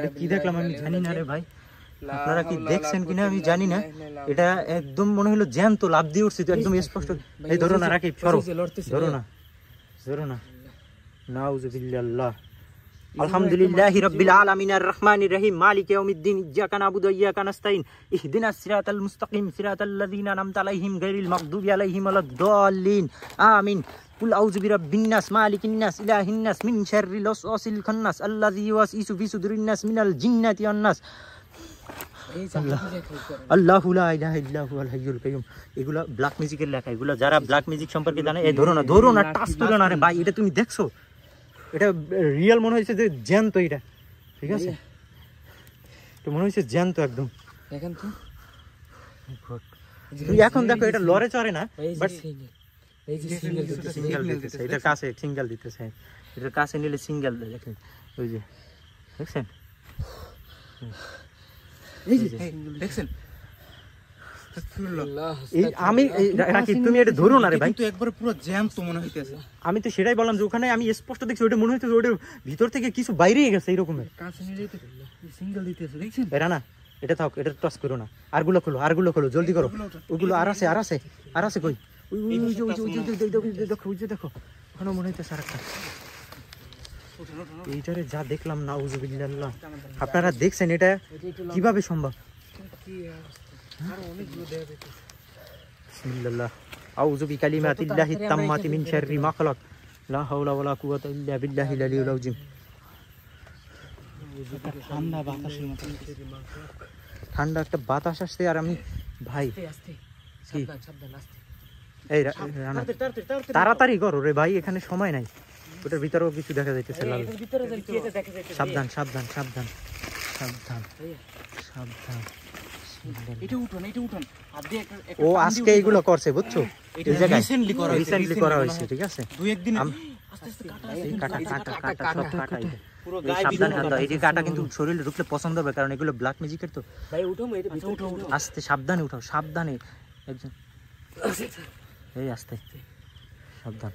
এটা কি দেখলাম আমি জানি না রে ভাই আপনারা কি দেখছেন কিনা আমি জানি না এটা একদম মনে হলো জ্যাম তো লাভ দিয়ে উঠছে তো একদম স্পষ্ট এই ধরো না রাখি ধরো না ধরো না নাউজুবিল্লাহ الحمد لله رب العالمين الرحمن الرحيم مالك يوم الدين إياك نعبد وإياك نستعين اهدنا الصراط المستقيم صراط الذين أنعمت عليهم غير المغضوب عليهم ولا الضالين آمين قل أعوذ برب الناس مالك الناس إله الناس من شر الوسواس الخناس الذي يوسوس في صدور الناس من الجنة والناس আল্লাহ কাইম এগুলা ব্ল্যাক মিউজিকের লেখা এগুলো যারা ব্ল্যাক মিউজিক সম্পর্কে জানে এই ধরো না ধরো না টাচ তুলো না রে ভাই এটা তুমি দেখছো এটা রিয়েল মনে হয়েছে যে জ্যান্ত এটা ঠিক আছে তো মনে হয়েছে জ্যান্ত একদম দেখেন তো oh এখন দেখো এটা লরে চড়ে না বাট সিঙ্গেল দিতেছে কাছে সিঙ্গেল দিতেছে হ্যাঁ। এটার কাছে নিলে সিঙ্গেল দেখছেন দেখছেন এই আমি তুমি এটা ভাই একবার পুরো জ্যাম তো মনে আমি তো সেটাই বললাম যে ওখানে আমি স্পষ্ট দেখছি ওটা মনে হচ্ছে ওইটা ভিতর থেকে কিছু বাইরে গেছে এরকমের এটা থাক এটা টস করো না আরগুলো খোলো আরগুলো খোলো জলদি করো ওগুলো আর আছে আর আছে আর আছে কই ওই দেখো দেখো মনে আর একটা যা দেখলাম না আপনারা দেখছেন এটা কিভাবে সম্ভব ঠান্ডা একটা বাতাস আসছে আর আমি ভাই এই তাড়াতাড়ি করো রে ভাই এখানে সময় নাই ওটার ভিতরেও কিছু দেখা যাইতেছে সাবধান সাবধান সাবধান সাবধান সাবধান ও আজকে এগুলো করছে বুঝছো হ্যাঁ, হ্যাঁ। এই কিন্তু শরীরে ঢুকলে পছন্দ হবে কারণ এগুলো ব্ল্যাক ম্যাজিকের তো আচ্ছা, আস্তে সাবধানে উঠাও সাবধানে এই আস্তে সাবধান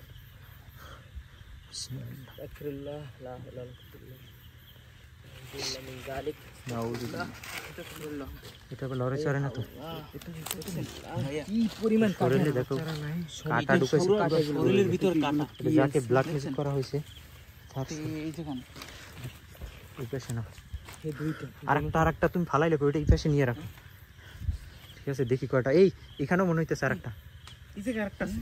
এটা চড়ে না তো দেখো করা হয়েছে আরেকটা তুমি ফালাই লেখো ওইটা ইপাশে নিয়ে রাখো ঠিক আছে দেখি কয়টা এই এখানেও মনে হইতেছে আরেকটা একটা আরেকটা আছে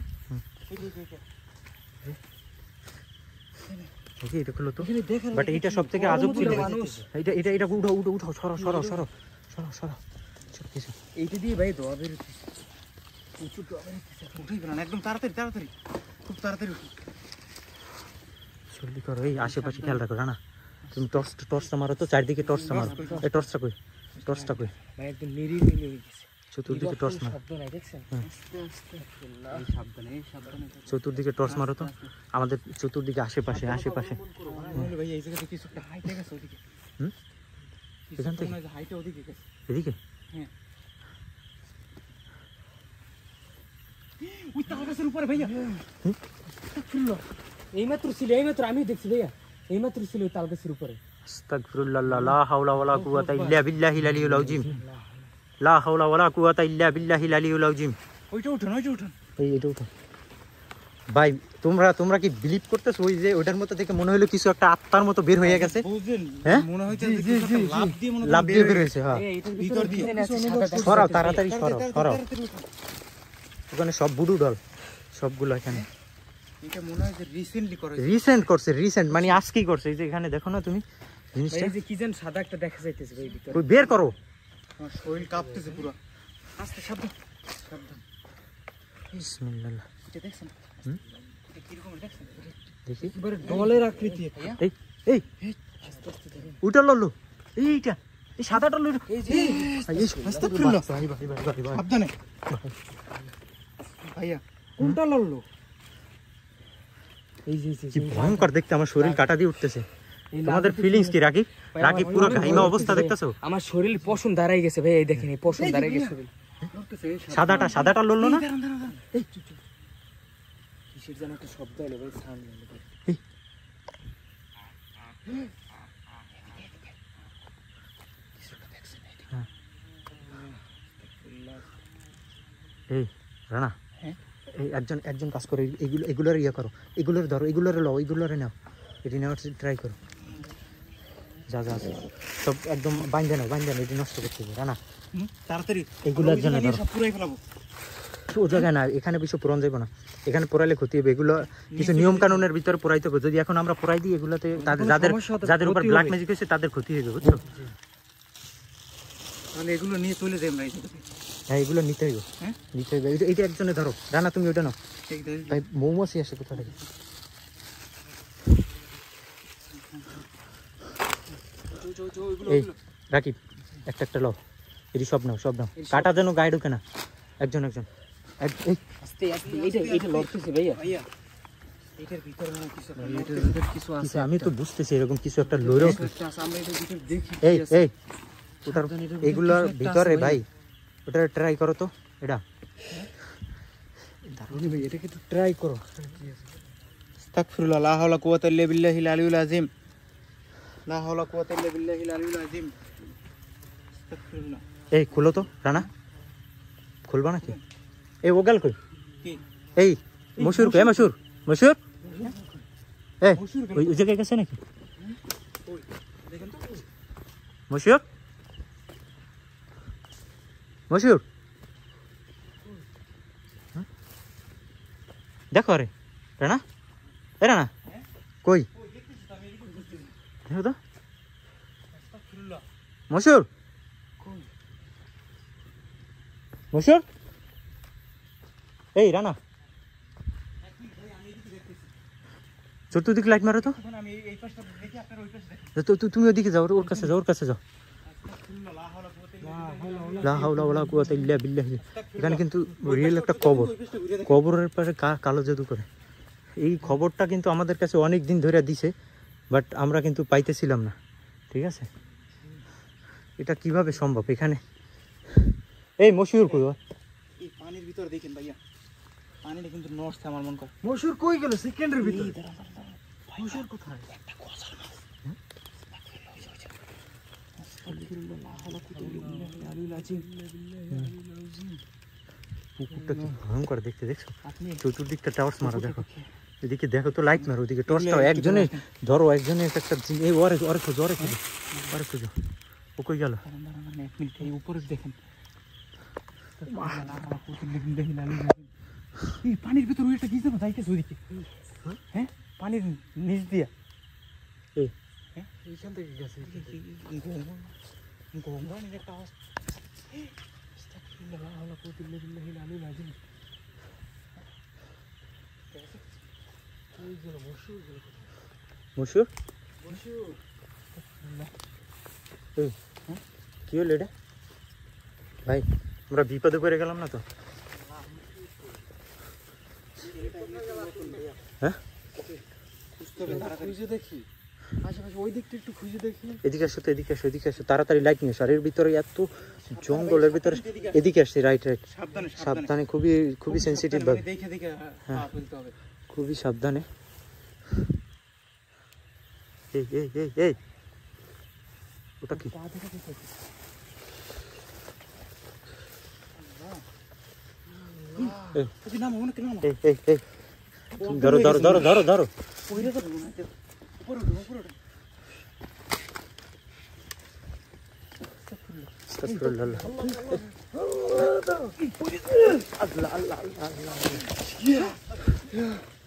এটা তো বাট সব থেকে এটা এটা উঠাও কিছু দিয়ে তাড়াতাড়ি এই আশেপাশে খেয়াল রাখো জানা তুমি টর্চটা মারো তো চারদিকে টর্চটা মারো এই টর্চটা কই টর্চটা কই একদম নিরিবিলি হয়ে গেছে চতুর্দিকে টর্চ মারো হ্যাঁ। চতুর্দিকে টর্চ মারো তো আমাদের চতুর্দিকে আশেপাশে আশেপাশে হ্যাঁ, হ্যাঁ, এদিকে ছিল আমি দেখছি ভাইয়া এইমাত্র ছিল তালগাছের উপরে লা লা হাওলা ওয়ালা কুয়াতা ইল্লা বিল্লাহিল আলিউল আজিম ওইটা উঠুন ওইটা উঠুন এই এটা উঠুন ভাই তোমরা তোমরা কি বিলিভ করতেছো ওই যে ওটার মতো দেখে মনে হলো কিছু একটা আত্মার মতো বের হয়ে আচ্ছা, গেছে হ্যাঁ মনে হচ্ছে লাভ লাভ দিয়ে বের হয়েছে হ্যাঁ ভিতর দিয়ে সরাও তাড়াতাড়ি সরাও সরাও ওখানে সব বুড়ু দল সবগুলো এখানে এটা মনে হয় যে রিসেন্টলি করা রিসেন্ট করছে রিসেন্ট মানে আজকেই করছে এই যে এখানে দেখো না তুমি জিনিসটা এই যে কি যেন সাদা একটা দেখা যাইতেছে ওই ভিতরে বের করো শরীর কাঁপতেছে পুরো আস্তে সাবধান সাবধান ভয়ঙ্কর দেখতে আমার শরীর কাটা দিয়ে উঠতেছে তোমাদের ফিলিংস কি পুরো অবস্থা আমার শরীর দাঁড়াই গেছে ভাই এই দাঁড়াই গেছে সাদাটা সাদাটা লড়লো না কিসের যেন একটা শব্দ এলো ভাই হ্যাঁ। হ্যাঁ? এই একজন একজন কাজ করো এগুলো এগুলোর ইয়ে করো এগুলোর ধরো এগুলোর লও এগুলোর নাও এটি নেওয়ার ট্রাই করো এখানে কিছু পুরন না এখানে ক্ষতি হবে এগুলো কিছু নিয়ম কানুনের ভিতরে হবে যদি এখন আমরা পড়াই দিই এগুলোতে যাদের যাদের উপর ব্ল্যাক ম্যাজিক হয়েছে তাদের ক্ষতি হয়ে যাবে বুঝছো এগুলো নিয়ে চলে যাই হ্যাঁ এগুলো নিতে হইব হ্যাঁ নিতে একজনে ধরো রানা তুমি ওটা নাও ভাই মৌমাছি আসে কোথা থেকে রাকিব একটা একটা এটি সব নাও সব নাও কাটা যেন গায়ে ঢুকে না একজন একজন আমি তো বুঝতেছি এরকম কিছু একটা লইর এই এইগুলোর ভিতরে ভাই ওটা ট্রাই করো তো এটা দারুণ ভাই এটাকে ট্রাই করো লা বিল্লাহিল আলিউল আজিম না এই খুলো তো রানা খুলবা নাকি এই ওগাল কই এই মশুর কই মশুর মশুর এই জায়গায় গেছে নাকি মশুর মশুর হ্যাঁ? দেখো রে রানা এ রানা হ্যাঁ? কই হ্যাঁ, এই রানা চতুর্দিকে লাইট মারো তো তুমি ওদিকে যাও ওর কাছে যাও ওর কাছে যাও এখানে কিন্তু রিয়েল একটা কবর কবরের পাশে কালো জাদু করে এই খবরটা কিন্তু আমাদের কাছে অনেক দিন ধরে দিছে বাট আমরা কিন্তু পাইতেছিলাম না ঠিক আছে এটা কিভাবে সম্ভব এখানে এই মশিউর কই পানির ভিতর দেখেন ভাইয়া পানিটা কিন্তু নড়ছে আমার মন করে মশিউর কই গেল সেকেন্ডের ভিতরে মশিউর কোথায় একটা কোসার মাছ পুকুরটা কি ভয়ঙ্কর দেখতে দেখছো চতুর্দিকটা টাওয়ার্স মারা দেখো এদিকে দেখো তো লাইট মারো ওদিকে টর্চটা একজনে ধরো একজনে একটা এই ওরে ওরে খোঁজো ওরে খোঁজো ওরে খোঁজো ও কই গেল এক মিনিট এই উপরে দেখেন এই পানির ভিতর ওইটা কি যাবে যাইতেছে ওদিকে হ্যাঁ পানির নিচ দিয়া এই এইখান থেকে গেছে গঙ্গা গঙ্গা একটা আওয়াজ আল্লাহ কুতুল্লাহ বিল্লাহি আলী আজিম মসুর হ্যাঁ? কি হলো এটা ভাই আমরা বিপদে পড়ে গেলাম না তো হ্যাঁ এদিকে তো এদিকে তাড়াতাড়ি লাইট নিয়ে ভিতরে এত জঙ্গলের ভিতরে এদিকে রাইট রাইট সাবধানে খুবই খুবই সেন্সিটিভ ভাবে দেখে দেখে হ্যাঁ খুবই সাবধানে এই এই এই এই ধরো ধরো ধরো ধরো আল্লাহ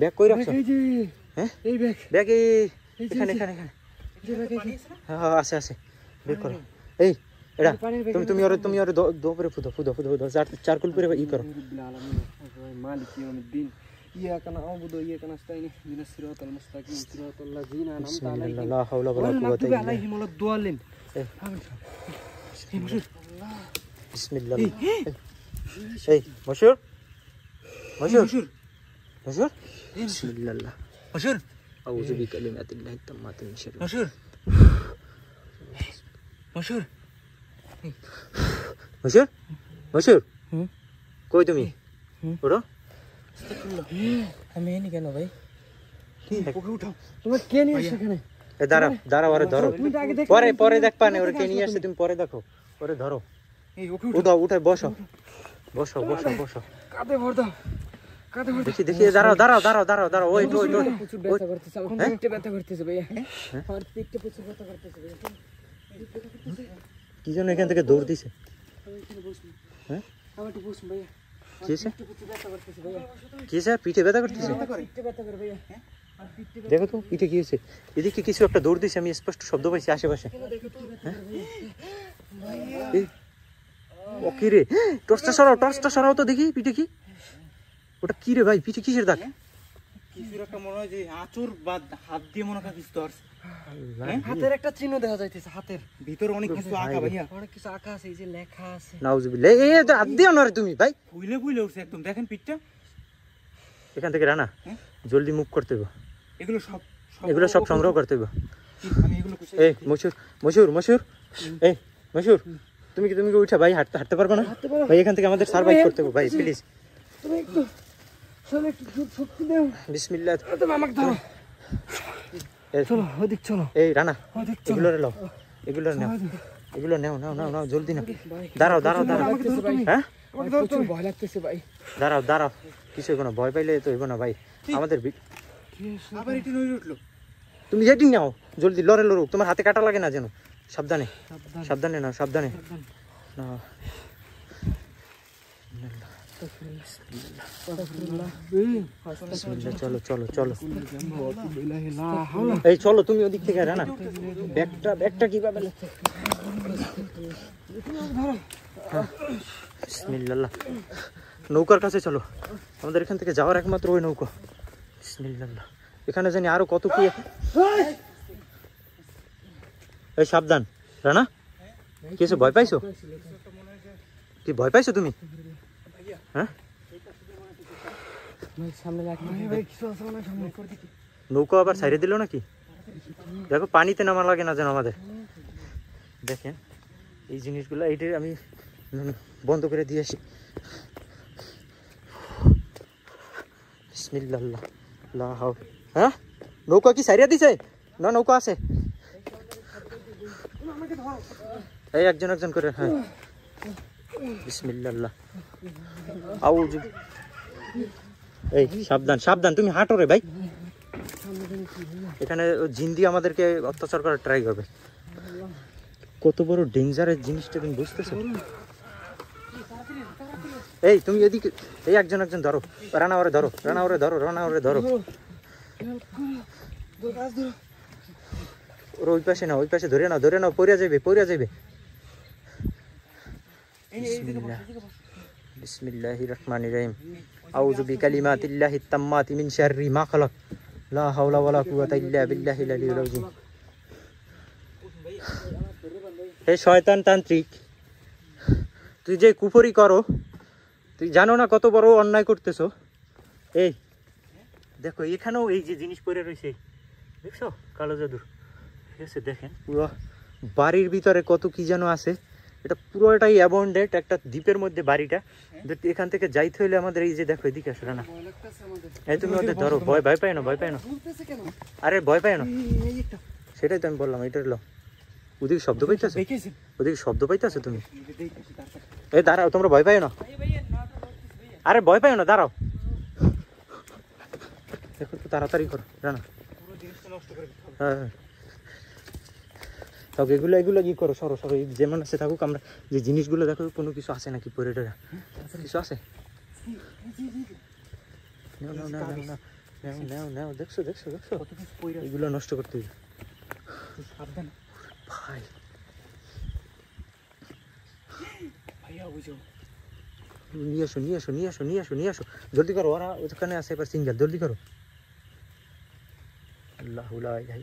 ব্যাগ কই রাখছো হ্যাঁ এই ব্যাগ ব্যাগ এই এখানে এখানে এখানে হ্যাঁ আছে আছে বের করো এই এটা তুমি তুমি ওরে তুমি ওরে দো পরে ফুদো ফুদো ফুদো ফুদো চার চার কুল পরে ই করো মালিক ইয়াউমিদ দিন إياك نعبد وإياك نستعين من الصراط المستقيم صراط الذين أنعمت عليهم لا حول ولا قوة إلا بالله عليهم ولا الضالين بسم الله إيه مشهور مشهور مشهور حصر بسم الله الله حصر أعوذ بكلمات الله التامات من شر حصر حصر حصر حصر কই তুমি ওরা আমি এনি কেন ভাই উঠাও তোমার দাঁড়া দাঁড়া ওরে ধরো পরে পরে দেখবা না ওরে কে নিয়ে তুমি পরে দেখো ওরে ধরো এই ওকে বসো বসো বসো বসো কাঁধে দাও দেখি দেখি দাঁড়াও দাঁড়াও দাঁড়াও দাঁড়াও দাঁড়াও ওই ওই ওই প্রচুর ব্যথা করতেছে আমার হ্যাঁ? পেটে ব্যথা করতেছে ভাইয়া হ্যাঁ? আমার পেটে প্রচুর ব্যথা করতেছে ভাইয়া কি জন্য এখান থেকে দৌড় দিছে হ্যাঁ আমার বসুন ভাইয়া পিঠে ব্যথা করতেছে হ্যাঁ? দেখো তো পিঠে কি হয়েছে এদিকে কিছু একটা দৌড় দিয়েছে আমি স্পষ্ট শব্দ পাইছি আশেপাশে ও কি রে টর্চটা সরাও টর্চটা সরাও তো দেখি পিঠে কি ওটা কি রে ভাই পিছে কিসের দাগ কিছুর একটা মনে হয় যে আঁচড় বা হাত দিয়ে মনে হয় কিছু ধরছে হ্যাঁ? হাতের একটা চিহ্ন দেখা যাইতেছে হাতের অনেক কিছু আঁকা ভাইয়া অনেক কিছু এই যে লেখা হাত তুমি ভাই একদম দেখেন পিঠটা এখান থেকে রানা হ্যাঁ? জলদি মুখ করতে এগুলো সব এগুলো সব সংগ্রহ করতে মানে মশুর মশুর মশুর এই মশুর তুমি কি তুমি কি ভাই হাঁটতে হাঁটতে পারবো না ভাই এখান থেকে আমাদের সার্ভাইভ করতে হবে ভাই প্লিজ চলো একটু দুধ শক্তি দেও বিসমিল্লাহ তুমি আমাকে ধরো চলো ওদিক চলো এই রানা এগুলো লও এগুলো নাও এগুলো নাও নাও নাও নাও জলদি নাও দাঁড়াও দাঁড়াও দাঁড়াও হ্যাঁ দাঁড়াও দাঁড়াও কিছু না ভয় পাইলে তো এগো না ভাই আমাদের তুমি যেটি নাও জলদি লড়ে লড়ুক তোমার হাতে কাটা লাগে না যেন সাবধানে সাবধানে না সাবধানে না চলো চলো চলো এই চলো তুমি ওদিক থেকে রানা ব্যাগটা ব্যাগটা কিভাবে নৌকার কাছে চলো আমাদের এখান থেকে যাওয়ার একমাত্র ওই নৌকা বিসমিল্লাহ এখানে জানি আরো কত কি সাবধান রানা কিছু ভয় পাইছো কি ভয় পাইছো তুমি হ্যাঁ নৌকা আবার সাইড়ে দিল নাকি দেখো পানিতে নামা লাগে না যেন আমাদের দেখেন এই জিনিসগুলো এইটি আমি মানে বন্ধ করে দিয়ে আসি বিসমিল্লাহ হ্যাঁ নৌকা কি সারিয়া দিছে না নৌকা আছে এই একজন একজন করে হ্যাঁ তুমি হাঁটো রে ভাই এখানে জিন্দি আমাদেরকে অত্যাচার করার ট্রাই করবে কত বড় ডেঞ্জারের জিনিসটা তুমি বুঝতেছো এই তুমি এদিকে এই একজন একজন ধরো রানা ওরে ধরো রানা ওরে ধরো রানা ওরে ধরো ওর ওই পাশে না ওই পাশে ধরে নাও ধরে নাও পড়িয়া যাবে পড়িয়া যাবে বিসমিল্লাহ বিসমিল্লাহির রহমানির রহিম আউযু বিকালিমাতিল্লাহিত তাম্মাতি মিন শাররি মা খালাক লা হাওলা ওয়ালা কুওয়াতা ইল্লা বিল্লাহিল আলিয়্যিল আযীম হে শয়তান তান্ত্রিক তুই যে কুফরি করো তুই জানো না কত বড় অন্যায় করতেছ এই দেখো এখানেও এই যে জিনিস পরে রয়েছে দেখছো কালো জাদু ঠিক আছে দেখেন বাড়ির ভিতরে কত কি যেন আছে এটা পুরোটাই অ্যাবন্ডেড একটা দ্বীপের মধ্যে বাড়িটা এখান থেকে যাইতে হইলে আমাদের এই যে দেখো এদিকে আসলে না এই তুমি ওদের ধরো ভয় ভয় পাই না ভয় পাই না আরে ভয় পাই না সেটাই তো আমি বললাম এটা হলো ওদিকে শব্দ আছে ওদিকে শব্দ আছে তুমি এই দাঁড়াও তোমরা ভয় পাই না আরে ভয় পাই না দাঁড়াও দেখো তাড়াতাড়ি করো না হ্যাঁ হ্যাঁ সবকিছু আইগুলা কি করো সরসরই যেমন আছে থাকুক আমরা যে জিনিসগুলো দেখো কোনো কিছু আছে নাকি পড়ে টা সরছে না না না না নাও নাও দেখছ দেখছ ইগুলা নষ্ট করতে সাবধান ভাই মিয়া ওজন নিশো নিশো নিশো নিশো নিশো জলদি করো আর ওখানে আছে পার সিঙ্গেল জলদি করো আল্লাহুলাইহাই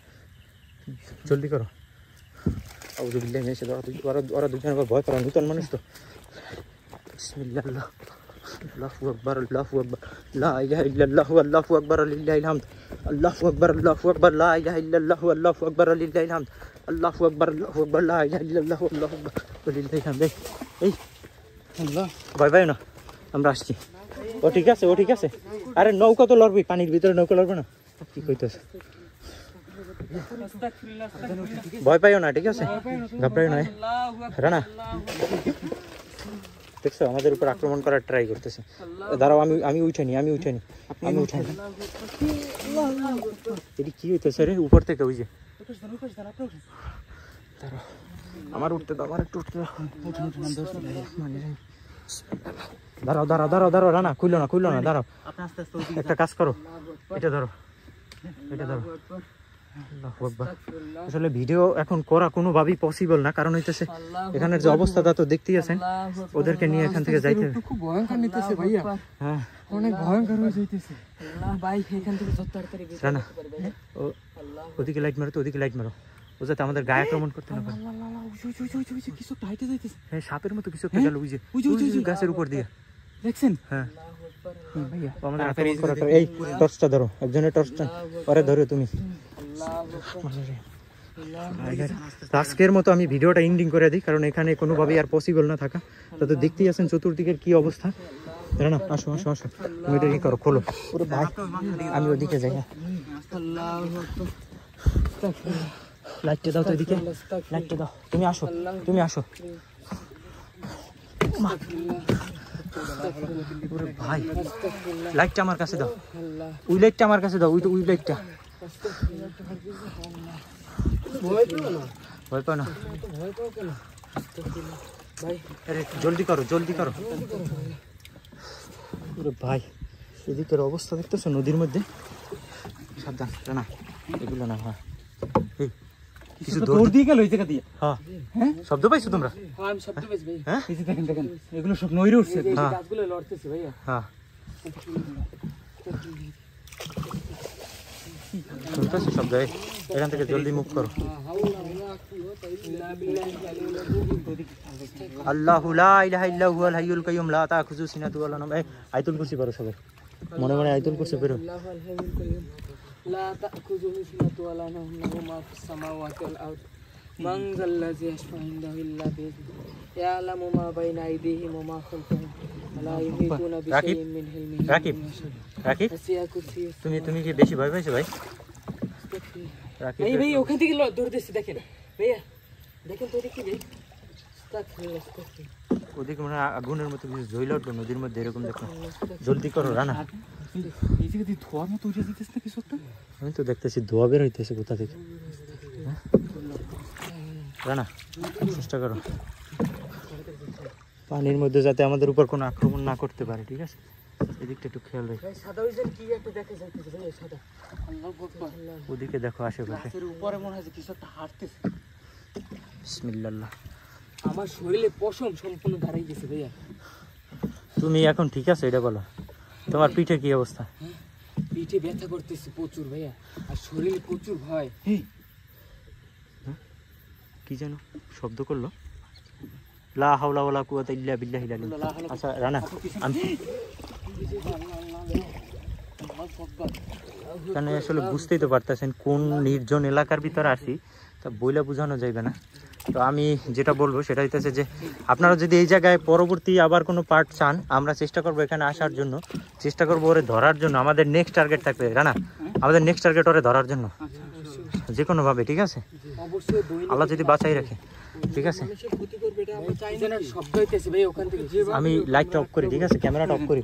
জলদি করো আউজুবিল্লাহ মেয়েছে ওরা ওরা দুজন আবার ভয় পাওয়া নূতন মানুষ তো বিসমিল্লাহ الله اكبر الله اكبر لا اله الا الله والله اكبر لله الحمد الله اكبر الله اكبر لا اله الا الله والله اكبر لله الحمد الله اكبر الله اكبر لا انا الا الله والله اكبر ولله الحمد এই আল্লাহ ভয় পাই না আমরা আসছি ও ঠিক আছে ও ঠিক আছে আরে নৌকা তো লড়বি পানির ভিতরে নৌকা লড়বে না কি কইতেছে ভয় পাইও না ঠিক আছে ঘাবড়াই নয় রানা দেখছো আমাদের উপর আক্রমণ করার ট্রাই করতেছে দাঁড়াও আমি আমি উঠেনি আমি উঠেনি আমি উঠেনি এটি কি হইতেছে রে উপর থেকে ওই যে আমার উঠতে দাও আমার একটু উঠতে দাও দাঁড়াও দাঁড়াও দাঁড়াও দাঁড়াও রানা খুললো না খুললো না দাঁড়াও একটা কাজ করো এটা ধরো এটা ধরো আসলে ভিডিও এখন করা পসিবল না কারণ হইতেছে এখানের যে তো দেখতেই আছেন ওদেরকে নিয়ে এখান থেকে যাইতে খুব ভয়ঙ্কর নিতেছে ভাইয়া হ্যাঁ অনেক ভয়ঙ্কর হয়ে যাইতেছে এখান থেকে যত তাড়াতাড়ি না হ্যাঁ? ও ওদিকে লাইট মারো তো ওদিকে লাইট মারো আমাদের গায়ে আক্রমণ করতে না হ্যাঁ, সাপের মতো কিছু গাছের উপর দিয়ে দেখছেন হ্যাঁ ভাইয়া আমাদের এই টর্চটা ধরো একজনের টর্চটা পরে ধরো তুমি আচ্ছা, আজকের মতো আমি ভিডিওটা এন্ডিং করে দিই কারণ এখানে কোনোভাবেই আর পসিবল না থাকা তো দেখতেই আছেন চতুর্দিকের কি অবস্থা না আসো আসো আসো তুমি এটা করো খোলো ভাই আমি ওদিকে যাই না হ্যাঁ। লাইটটা দাও তো এদিকে লাইটটা দাও তুমি আসো তুমি আসো ভাই লাইটটা আমার কাছে দাও ওই লাইটটা আমার কাছে দাও ওই তো ওই লাইটটা আরে জলদি করো জলদি করো ভাই এদিকের অবস্থা দেখতেছো নদীর মধ্যে সাবধান এগুলো না হ্যাঁ দৌড় দিয়ে দিয়ে হ্যাঁ।, হ্যাঁ শব্দ পাইছো তোমরা হ্যাঁ, ভাই হ্যাঁ? এগুলো সব নইরে উঠছে লড়তেছে ভাইয়া হ্যাঁ শুনতেছি শব্দ এখান থেকে জলদি মুভ করো আল্লাহ ইলাহাইল্লাহুল কাইয়ুম লা তাখুযু সিনাতু ওয়ালা মনে মনে আয়াতুল কুরসি লা তাখুযু সিনাতু ওয়ালা নাম লাহু মা ইল্লা বিইযনিহি ইয়ালামু মা বাইনা আইদিহিম ওয়া তুমি তুমি কি বেশি ভয় পেয়েছো ভাই রাকিব ভাই ওখান থেকে দৌড় দিচ্ছে দেখেন ভাইয়া ওদিকে মনে আগুনের মতো কিছু জ্বলে উঠবে নদীর মধ্যে এরকম দেখো জলদি করো রানা ধোয়া মতো উঠে দিতেছে না কিছু একটা আমি তো দেখতেছি ধোয়া বের হইতেছে কোথা থেকে হ্যাঁ। রানা চেষ্টা করো পানির মধ্যে যাতে আমাদের উপর কোনো আক্রমণ না করতে পারে ঠিক আছে এদিকটা একটু খেয়াল রাখি ওদিকে দেখো আশেপাশে উপরে মনে হয় কিছু একটা হাঁটতেছে আমার শরীরে পশম সম্পূর্ণ দাঁড়িয়ে গেছে ভাইয়া তুমি এখন ঠিক আছে এটা বলো তোমার পিঠে কি অবস্থা হ্যাঁ? পিঠে ব্যথা করতেছে প্রচুর ভাইয়া আর শরীরে প্রচুর ভয় কি যেন শব্দ করলো লা হাওলা ওয়ালা কুওয়াতা ইল্লা বিল্লাহি আল আচ্ছা রানা আমি কারণ আসলে বুঝতেই তো পারতেছেন কোন নির্জন এলাকার ভিতরে আসি তা বইলা বোঝানো যাইবে না তো আমি যেটা বলবো সেটা হইতেছে যে আপনারা যদি এই জায়গায় পরবর্তী আবার কোনো পার্ট চান আমরা চেষ্টা করবো এখানে আসার জন্য চেষ্টা করবো ওরে ধরার জন্য আমাদের নেক্সট টার্গেট থাকবে রানা আমাদের নেক্সট টার্গেট ওরে ধরার জন্য যে কোনোভাবে ঠিক আছে আল্লাহ যদি বাঁচাই রাখে ঠিক আছে আমি লাইটটা অফ করি ঠিক আছে ক্যামেরাটা অফ করি